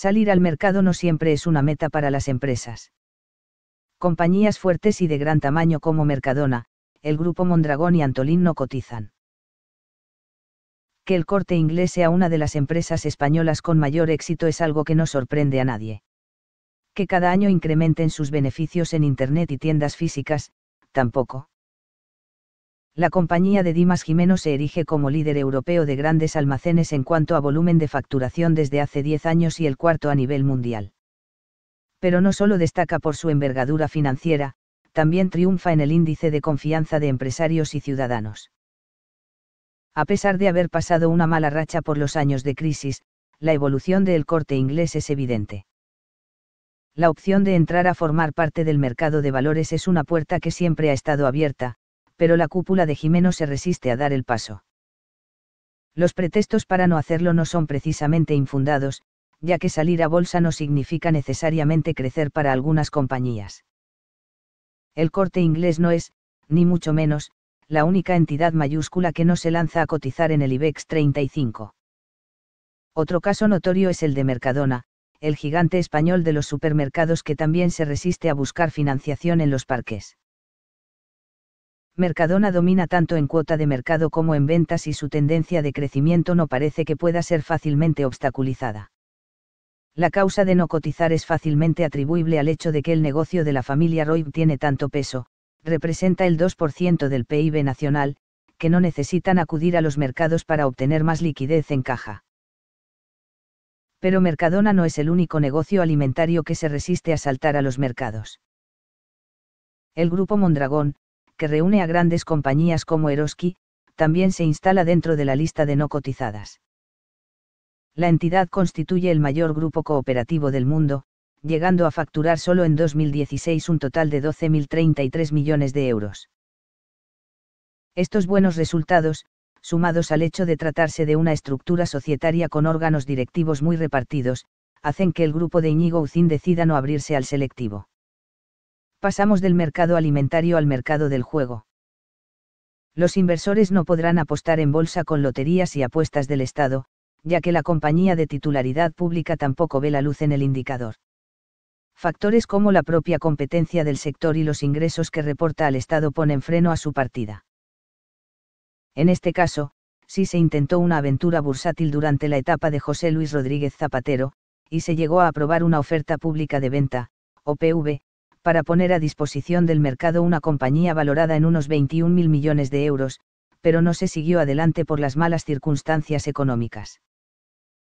salir al mercado no siempre es una meta para las empresas. Compañías fuertes y de gran tamaño como Mercadona, el grupo Mondragón y Antolín no cotizan. Que el corte inglés sea una de las empresas españolas con mayor éxito es algo que no sorprende a nadie. Que cada año incrementen sus beneficios en Internet y tiendas físicas, tampoco la compañía de Dimas Jimeno se erige como líder europeo de grandes almacenes en cuanto a volumen de facturación desde hace 10 años y el cuarto a nivel mundial. Pero no solo destaca por su envergadura financiera, también triunfa en el índice de confianza de empresarios y ciudadanos. A pesar de haber pasado una mala racha por los años de crisis, la evolución del corte inglés es evidente. La opción de entrar a formar parte del mercado de valores es una puerta que siempre ha estado abierta, pero la cúpula de Jimeno se resiste a dar el paso. Los pretextos para no hacerlo no son precisamente infundados, ya que salir a bolsa no significa necesariamente crecer para algunas compañías. El corte inglés no es, ni mucho menos, la única entidad mayúscula que no se lanza a cotizar en el IBEX 35. Otro caso notorio es el de Mercadona, el gigante español de los supermercados que también se resiste a buscar financiación en los parques. Mercadona domina tanto en cuota de mercado como en ventas y su tendencia de crecimiento no parece que pueda ser fácilmente obstaculizada. La causa de no cotizar es fácilmente atribuible al hecho de que el negocio de la familia Roy tiene tanto peso, representa el 2% del PIB nacional, que no necesitan acudir a los mercados para obtener más liquidez en caja. Pero Mercadona no es el único negocio alimentario que se resiste a saltar a los mercados. El grupo Mondragón, que reúne a grandes compañías como Eroski, también se instala dentro de la lista de no cotizadas. La entidad constituye el mayor grupo cooperativo del mundo, llegando a facturar solo en 2016 un total de 12.033 millones de euros. Estos buenos resultados, sumados al hecho de tratarse de una estructura societaria con órganos directivos muy repartidos, hacen que el grupo de Iñigo Ucín decida no abrirse al selectivo pasamos del mercado alimentario al mercado del juego. Los inversores no podrán apostar en bolsa con loterías y apuestas del Estado, ya que la compañía de titularidad pública tampoco ve la luz en el indicador. Factores como la propia competencia del sector y los ingresos que reporta al Estado ponen freno a su partida. En este caso, si se intentó una aventura bursátil durante la etapa de José Luis Rodríguez Zapatero, y se llegó a aprobar una oferta pública de venta, OPV, para poner a disposición del mercado una compañía valorada en unos 21 mil millones de euros, pero no se siguió adelante por las malas circunstancias económicas.